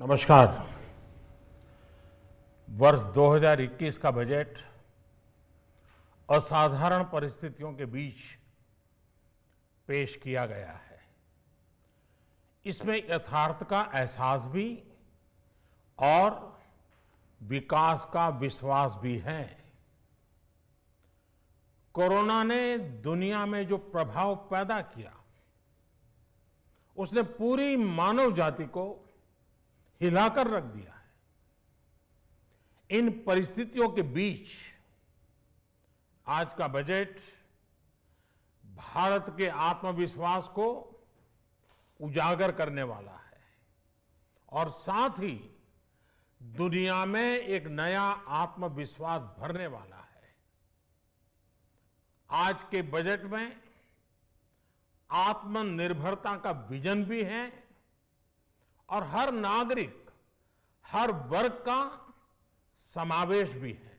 नमस्कार वर्ष 2021 का बजट असाधारण परिस्थितियों के बीच पेश किया गया है इसमें यथार्थ का एहसास भी और विकास का विश्वास भी है कोरोना ने दुनिया में जो प्रभाव पैदा किया उसने पूरी मानव जाति को हिलाकर रख दिया है इन परिस्थितियों के बीच आज का बजट भारत के आत्मविश्वास को उजागर करने वाला है और साथ ही दुनिया में एक नया आत्मविश्वास भरने वाला है आज के बजट में आत्मनिर्भरता का विजन भी है और हर नागरिक हर वर्ग का समावेश भी है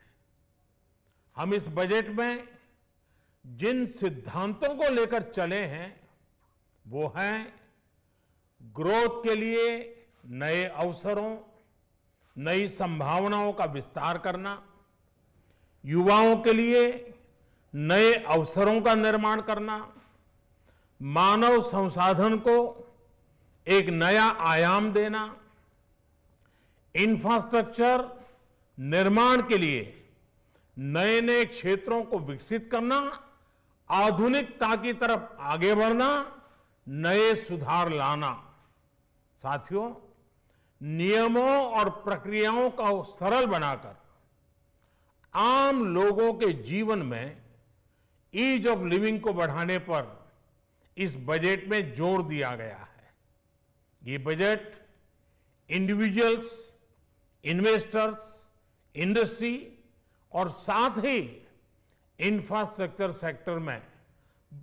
हम इस बजट में जिन सिद्धांतों को लेकर चले हैं वो हैं ग्रोथ के लिए नए अवसरों नई संभावनाओं का विस्तार करना युवाओं के लिए नए अवसरों का निर्माण करना मानव संसाधन को एक नया आयाम देना इंफ्रास्ट्रक्चर निर्माण के लिए नए नए क्षेत्रों को विकसित करना आधुनिकता की तरफ आगे बढ़ना नए सुधार लाना साथियों नियमों और प्रक्रियाओं का सरल बनाकर आम लोगों के जीवन में ईज ऑफ लिविंग को बढ़ाने पर इस बजट में जोर दिया गया है ये बजट इंडिविजुअल्स इन्वेस्टर्स इंडस्ट्री और साथ ही इंफ्रास्ट्रक्चर सेक्टर में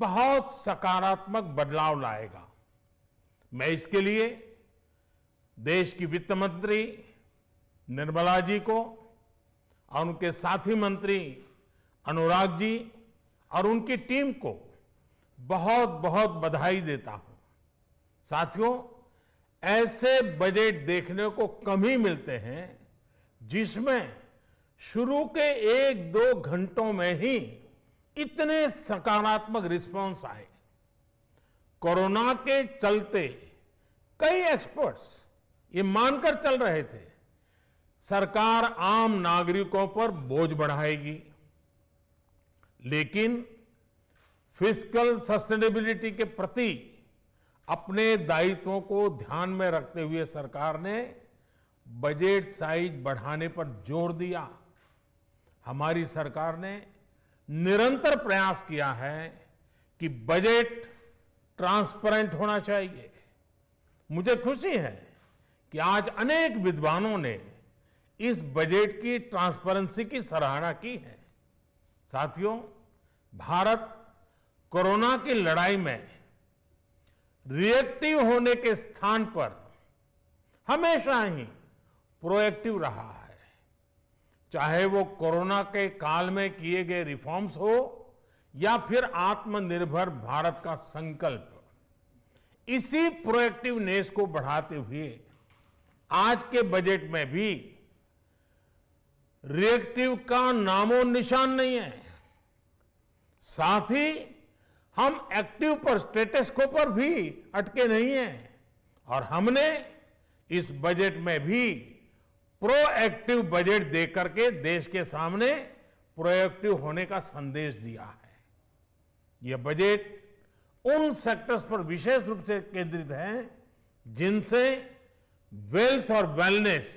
बहुत सकारात्मक बदलाव लाएगा मैं इसके लिए देश की वित्त मंत्री निर्मला जी को और उनके साथी मंत्री अनुराग जी और उनकी टीम को बहुत बहुत बधाई देता हूं साथियों ऐसे बजट देखने को कम ही मिलते हैं जिसमें शुरू के एक दो घंटों में ही इतने सकारात्मक रिस्पांस आए कोरोना के चलते कई एक्सपर्ट्स ये मानकर चल रहे थे सरकार आम नागरिकों पर बोझ बढ़ाएगी लेकिन फिजिकल सस्टेनेबिलिटी के प्रति अपने दायित्वों को ध्यान में रखते हुए सरकार ने बजट साइज बढ़ाने पर जोर दिया हमारी सरकार ने निरंतर प्रयास किया है कि बजट ट्रांसपेरेंट होना चाहिए मुझे खुशी है कि आज अनेक विद्वानों ने इस बजट की ट्रांसपेरेंसी की सराहना की है साथियों भारत कोरोना की लड़ाई में रिएक्टिव होने के स्थान पर हमेशा ही प्रोएक्टिव रहा है चाहे वो कोरोना के काल में किए गए रिफॉर्म्स हो या फिर आत्मनिर्भर भारत का संकल्प इसी प्रोएक्टिवनेस को बढ़ाते हुए आज के बजट में भी रिएक्टिव का नामो निशान नहीं है साथ ही हम एक्टिव पर स्टेटस को पर भी अटके नहीं हैं और हमने इस बजट में भी प्रोएक्टिव बजट देकर के देश के सामने प्रोएक्टिव होने का संदेश दिया है यह बजट उन सेक्टर्स पर विशेष रूप से केंद्रित है जिनसे वेल्थ और वेलनेस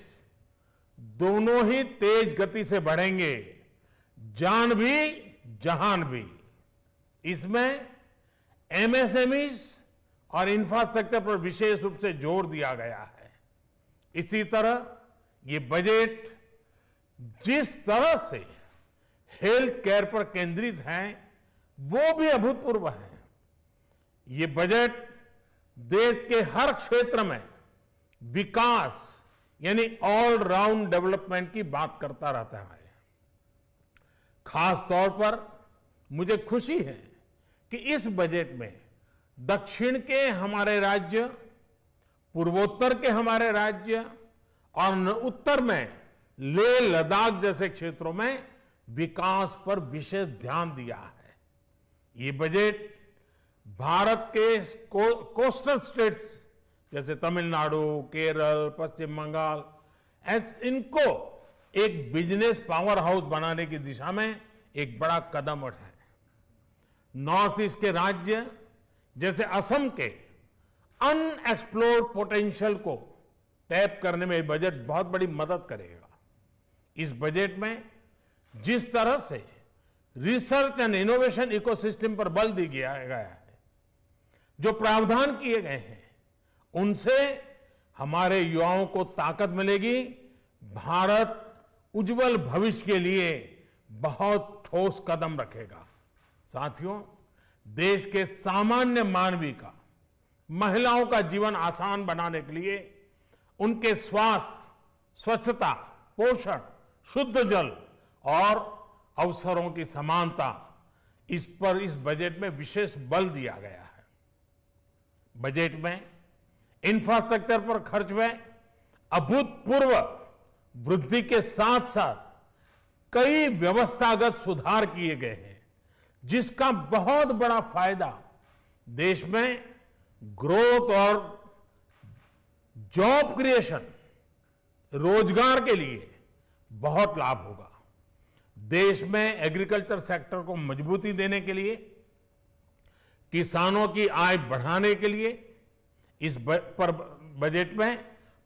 दोनों ही तेज गति से बढ़ेंगे जान भी जहान भी इसमें एमएसएमईज और इंफ्रास्ट्रक्चर पर विशेष रूप से जोर दिया गया है इसी तरह ये बजट जिस तरह से हेल्थ केयर पर केंद्रित है वो भी अभूतपूर्व है ये बजट देश के हर क्षेत्र में विकास यानी ऑलराउंड डेवलपमेंट की बात करता रहता है खास तौर पर मुझे खुशी है कि इस बजट में दक्षिण के हमारे राज्य पूर्वोत्तर के हमारे राज्य और उत्तर में लेह लद्दाख जैसे क्षेत्रों में विकास पर विशेष ध्यान दिया है ये बजट भारत के को, कोस्टल स्टेट्स जैसे तमिलनाडु केरल पश्चिम बंगाल इनको एक बिजनेस पावर हाउस बनाने की दिशा में एक बड़ा कदम उठाया नॉर्थ ईस्ट के राज्य जैसे असम के अनएक्सप्लोर्ड पोटेंशियल को टैप करने में बजट बहुत बड़ी मदद करेगा इस बजट में जिस तरह से रिसर्च एंड इनोवेशन इकोसिस्टम पर बल दिया गया है जो प्रावधान किए गए हैं उनसे हमारे युवाओं को ताकत मिलेगी भारत उज्जवल भविष्य के लिए बहुत ठोस कदम रखेगा साथियों देश के सामान्य मानवी का महिलाओं का जीवन आसान बनाने के लिए उनके स्वास्थ्य स्वच्छता पोषण शुद्ध जल और अवसरों की समानता इस पर इस बजट में विशेष बल दिया गया है बजट में इंफ्रास्ट्रक्चर पर खर्च में अभूतपूर्व वृद्धि के साथ साथ कई व्यवस्थागत सुधार किए गए हैं जिसका बहुत बड़ा फायदा देश में ग्रोथ और जॉब क्रिएशन रोजगार के लिए बहुत लाभ होगा देश में एग्रीकल्चर सेक्टर को मजबूती देने के लिए किसानों की आय बढ़ाने के लिए इस पर बजट में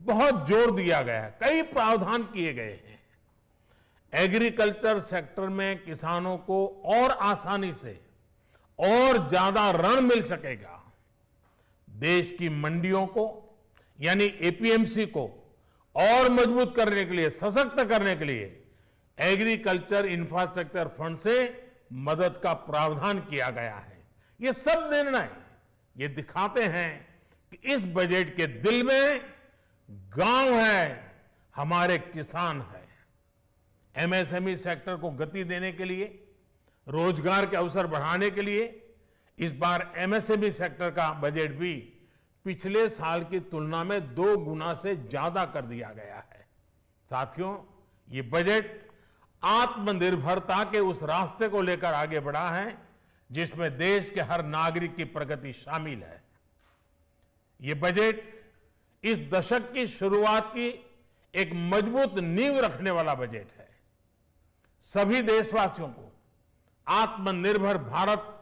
बहुत जोर दिया गया है कई प्रावधान किए गए हैं एग्रीकल्चर सेक्टर में किसानों को और आसानी से और ज्यादा ऋण मिल सकेगा देश की मंडियों को यानी एपीएमसी को और मजबूत करने के लिए सशक्त करने के लिए एग्रीकल्चर इंफ्रास्ट्रक्चर फंड से मदद का प्रावधान किया गया है ये सब निर्णय ये दिखाते हैं कि इस बजट के दिल में गांव है हमारे किसान है एमएसएमई सेक्टर e को गति देने के लिए रोजगार के अवसर बढ़ाने के लिए इस बार एमएसएमई सेक्टर e का बजट भी पिछले साल की तुलना में दो गुना से ज्यादा कर दिया गया है साथियों ये बजट आत्मनिर्भरता के उस रास्ते को लेकर आगे बढ़ा है जिसमें देश के हर नागरिक की प्रगति शामिल है ये बजट इस दशक की शुरुआत की एक मजबूत नींव रखने वाला बजट है सभी देशवासियों को आत्मनिर्भर भारत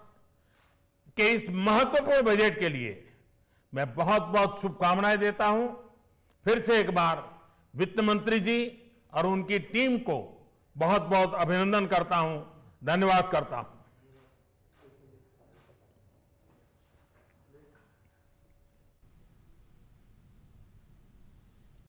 के इस महत्वपूर्ण बजट के लिए मैं बहुत बहुत शुभकामनाएं देता हूं फिर से एक बार वित्त मंत्री जी और उनकी टीम को बहुत बहुत अभिनंदन करता हूं धन्यवाद करता हूं